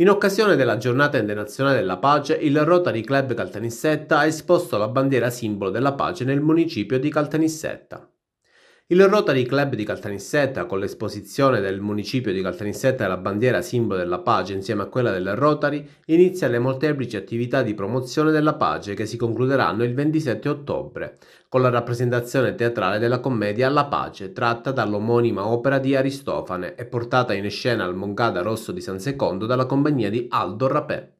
In occasione della giornata internazionale della pace, il Rotary Club Caltanissetta ha esposto la bandiera simbolo della pace nel municipio di Caltanissetta. Il Rotary Club di Caltanissetta, con l'esposizione del municipio di Caltanissetta della bandiera simbolo della pace insieme a quella del Rotary, inizia le molteplici attività di promozione della pace che si concluderanno il 27 ottobre, con la rappresentazione teatrale della commedia La pace, tratta dall'omonima opera di Aristofane e portata in scena al Mongada Rosso di San Secondo dalla compagnia di Aldo Rapè.